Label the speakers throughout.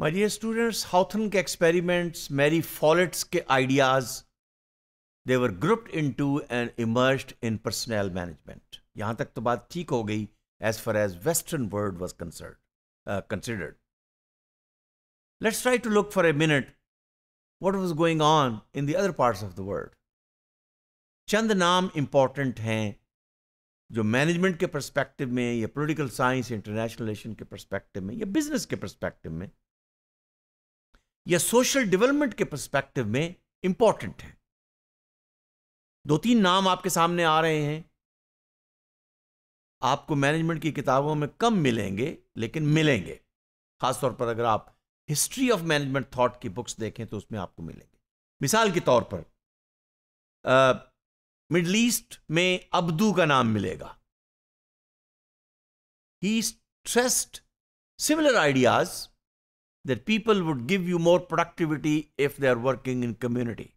Speaker 1: My dear students हाउथन के experiments Mary Follett's के ideas they were grouped to and immersed in personnel management यहां तक तो बात ठीक हो गई as far as western world was concerned considered let's try to look for a minute what was going on in the other part of the world चंद नाम important हैं जो मैनेजमेंट के परस्पेक्टिव में या पोलिटिकल साइंस इंटरनेशनल रिलेशन के perspective में या बिजनेस के परस्पेक्टिव में या सोशल डेवलपमेंट के परस्पेक्टिव में इंपॉर्टेंट है दो तीन नाम आपके सामने आ रहे हैं आपको मैनेजमेंट की किताबों में कम मिलेंगे लेकिन मिलेंगे खासतौर पर अगर आप हिस्ट्री ऑफ मैनेजमेंट थॉट की बुक्स देखें तो उसमें आपको मिलेंगे मिसाल के तौर पर मिडल ईस्ट में अब्दू का नाम मिलेगा he stressed similar ideas that people would give you more productivity if they are working in community.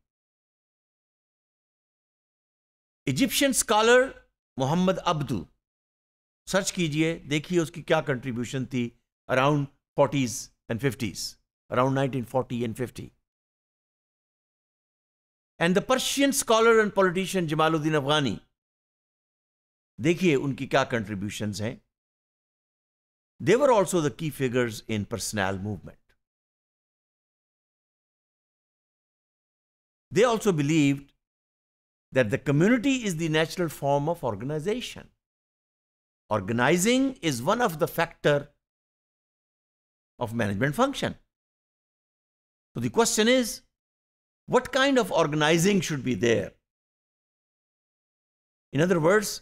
Speaker 1: Egyptian scholar Muhammad Abdu, search kijiye, dekhi uski kya contribution thi around 40s and 50s, around 1940 and 50. And the Persian scholar and politician Jamaluddin Afghani, dekhiye unki kya contributions hain. They were also the key figures in personnel movement. They also believed that the community is the natural form of organization. Organizing is one of the factor of management function. So the question is, what kind of organizing should be there? In other words,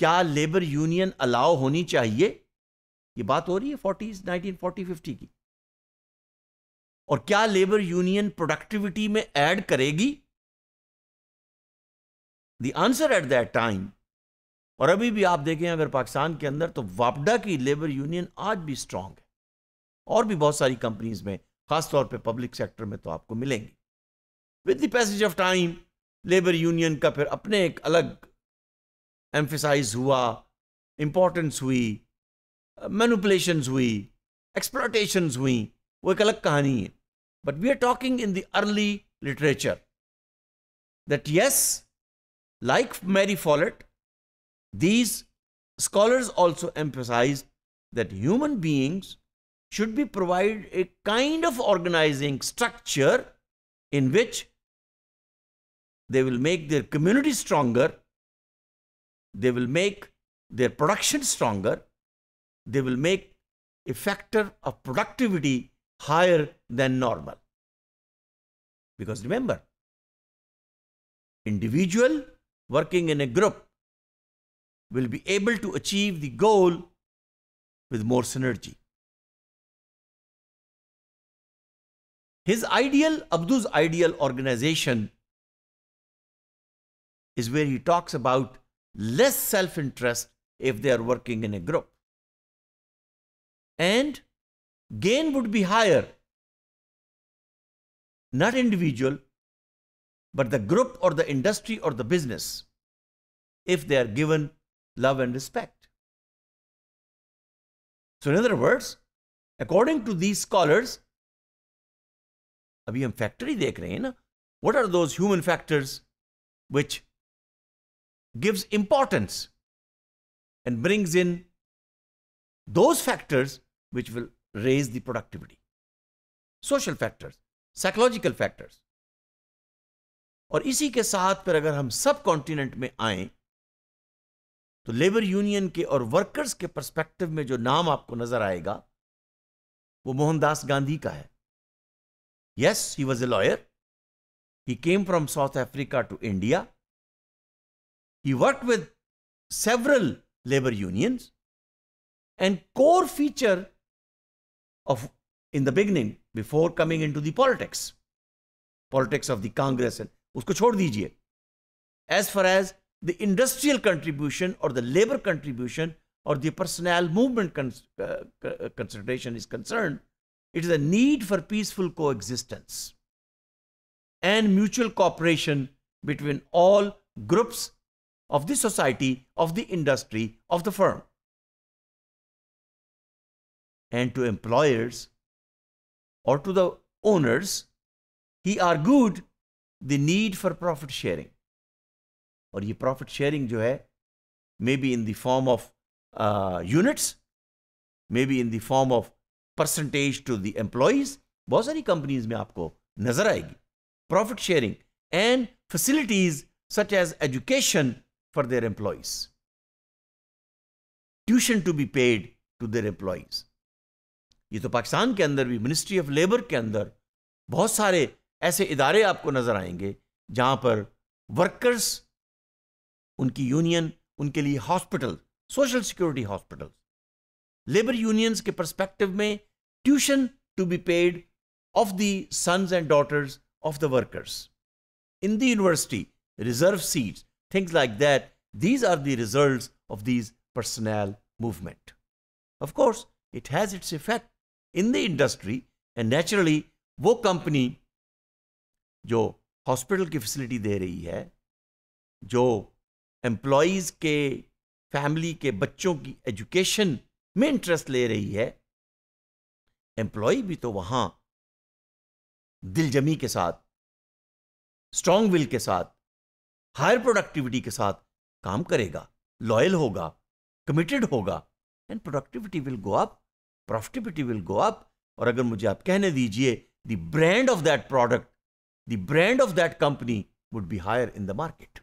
Speaker 1: क्या labour union allow होनी चाहिए ये बात हो रही है forties nineteen forty fifty की और क्या लेबर यूनियन प्रोडक्टिविटी में ऐड करेगी the answer at that time और अभी भी आप देखें अगर पाकिस्तान के अंदर तो वापडा की लेबर यूनियन आज भी स्ट्रांग है और भी बहुत सारी कंपनीज में खासतौर पे पब्लिक सेक्टर में तो आपको मिलेंगी with the passage of time labour union का फिर अपने एक अलग एम्फिसाइज हुआ इंपॉर्टेंस हुई Manipulations, हुई exploitations हुई वो एक अलग कहानी है but we are talking in the early literature that yes like Mary scholars also emphasize that human beings should be provided a kind of organizing structure in which they will make their community stronger, they will make their production stronger, they will make a factor of productivity higher than normal. Because remember, individual working in a group will be able to achieve the goal with more synergy. His ideal, Abdu's ideal organization is where he talks about less self interest if they are working in a group and gain would be higher. Not individual, but the group or the industry or the business if they are given love and respect. So, in other words, according to these scholars, अभी हम factory देख रहे हैं ना what are those human factors which gives importance and brings in those factors which will raise the productivity. Social factors, psychological factors. और इसी के साथ फिर अगर हम सब कॉन्टिनेंट में आए तो लेबर यूनियन के और वर्कर्स के पर्सपेक्टिव में जो नाम आपको नजर आएगा वो मोहनदास गांधी का है yes he was a lawyer he came from South Africa to India he worked with several labor unions and core feature of in the beginning before coming into the politics politics of the congress and usko chhod dijiye as far as the industrial contribution or the labor contribution or the personnel movement con uh, uh consideration is concerned it is a need for peaceful coexistence and mutual cooperation between all groups of the society of the industry of the firm and to employers or to the owners, he argued the need for profit sharing. Or he profit sharing, maybe in the form of uh, units, maybe in the form of percentage to the employees. Bossari companies may aapko nazar Profit sharing and facilities such as education for their employees. Tuition to be paid to their employees. ये तो पाकिस्तान के अंदर भी ministry of labour के अंदर बहुत सारे ऐसे इदारे आपको नज़र आएंगे जहां पर वर्कर्स उनकी यूनियन उनके लिए hospital social security hospital labour unions के परस्पेक्टिव में tuition to be paid of the sons and daughters of the workers in the university reserve seats things like that these are the result of these personnel movement of course it has its effect in the industry and naturally वो company जो hospital की facility दे रही है जो employees के family के बच्चों की एजुकेशन में इंटरेस्ट ले रही है एम्प्लॉय भी तो वहां दिलजमी के साथ स्ट्रांग विल के साथ हायर प्रोडक्टिविटी के साथ काम करेगा लॉयल होगा कमिटेड होगा and productivity will go up profitability will go up और अगर मुझे आप कहने दीजिए the brand of that product the brand of that company would be higher in the market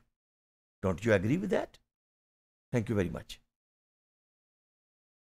Speaker 1: don't you agree with that thank you very much